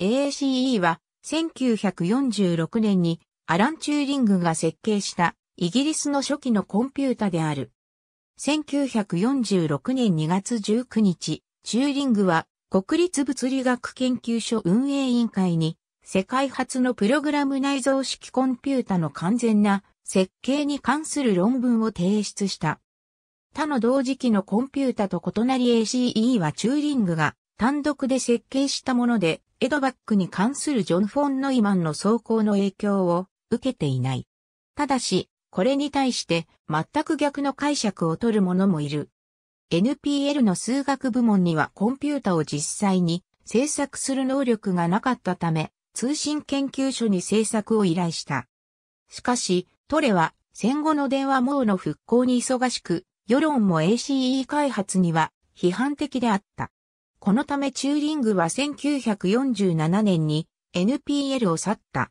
AACE は1946年にアラン・チューリングが設計したイギリスの初期のコンピュータである。1946年2月19日、チューリングは国立物理学研究所運営委員会に世界初のプログラム内蔵式コンピュータの完全な設計に関する論文を提出した。他の同時期のコンピュータと異なり ACE はチューリングが単独で設計したものでエドバックに関するジョン・フォン・ノイマンの走行の影響を受けていない。ただし、これに対して全く逆の解釈を取る者もいる。NPL の数学部門にはコンピュータを実際に制作する能力がなかったため、通信研究所に制作を依頼した。しかし、トレは戦後の電話網の復興に忙しく、世論も ACE 開発には批判的であった。このためチューリングは1947年に NPL を去った。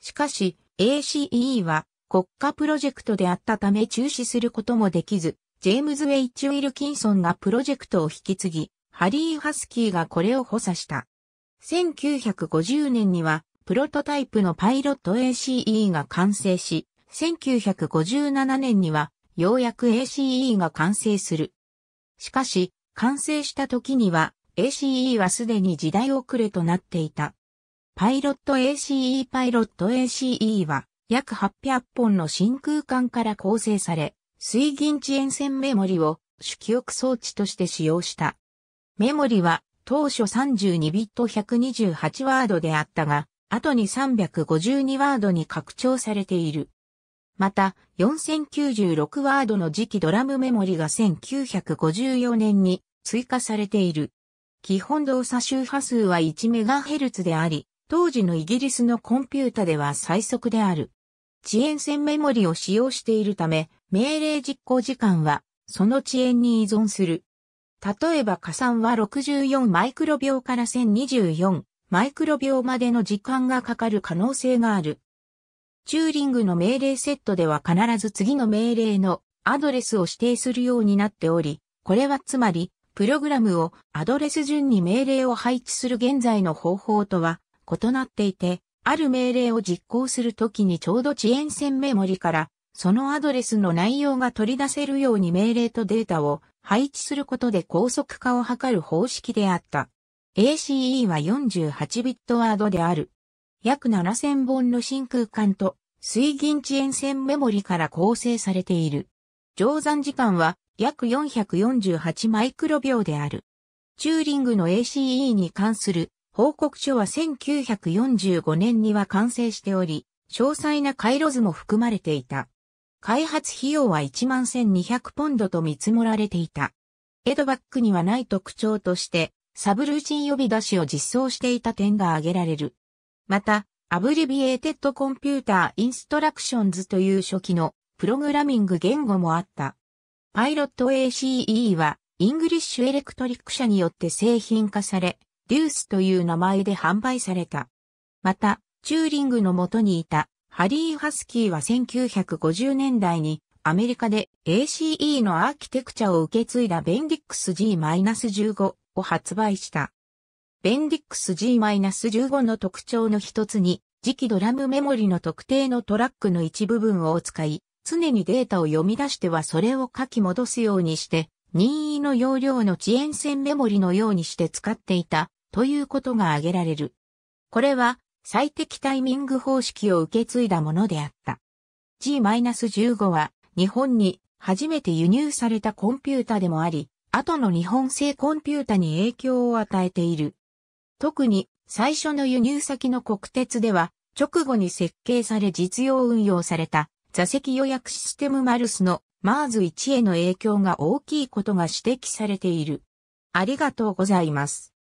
しかし ACE は国家プロジェクトであったため中止することもできず、ジェームズ・ウェイチ・ウィルキンソンがプロジェクトを引き継ぎ、ハリー・ハスキーがこれを補佐した。1950年にはプロトタイプのパイロット ACE が完成し、1957年にはようやく ACE が完成する。しかし、完成した時には ACE はすでに時代遅れとなっていた。パイロット ACE パイロット ACE は約800本の真空管から構成され、水銀遅延線メモリを主記憶装置として使用した。メモリは当初32ビット128ワードであったが、後に352ワードに拡張されている。また、4096ワードの次期ドラムメモリが1954年に追加されている。基本動作周波数は 1MHz であり、当時のイギリスのコンピュータでは最速である。遅延線メモリを使用しているため、命令実行時間は、その遅延に依存する。例えば加算は64マイクロ秒から1024マイクロ秒までの時間がかかる可能性がある。チューリングの命令セットでは必ず次の命令のアドレスを指定するようになっており、これはつまりプログラムをアドレス順に命令を配置する現在の方法とは異なっていて、ある命令を実行するときにちょうど遅延線メモリから、そのアドレスの内容が取り出せるように命令とデータを配置することで高速化を図る方式であった。ACE は48ビットワードである。約7000本の真空管と水銀遅延線メモリから構成されている。乗算時間は約448マイクロ秒である。チューリングの ACE に関する報告書は1945年には完成しており、詳細な回路図も含まれていた。開発費用は11,200ポンドと見積もられていた。エドバックにはない特徴として、サブルーチン呼び出しを実装していた点が挙げられる。また、アブリビエーテッドコンピューターインストラクションズという初期のプログラミング言語もあった。パイロット ACE は、イングリッシュエレクトリック社によって製品化され、デュースという名前で販売された。また、チューリングの元にいたハリー・ハスキーは1950年代にアメリカで ACE のアーキテクチャを受け継いだベンディックス G-15 を発売した。ベンディックス G-15 の特徴の一つに、磁気ドラムメモリの特定のトラックの一部分を使い、常にデータを読み出してはそれを書き戻すようにして、任意の容量の遅延線メモリのようにして使っていたということが挙げられる。これは最適タイミング方式を受け継いだものであった。G-15 は日本に初めて輸入されたコンピュータでもあり、後の日本製コンピュータに影響を与えている。特に最初の輸入先の国鉄では直後に設計され実用運用された座席予約システムマルスのマーズ1への影響が大きいことが指摘されている。ありがとうございます。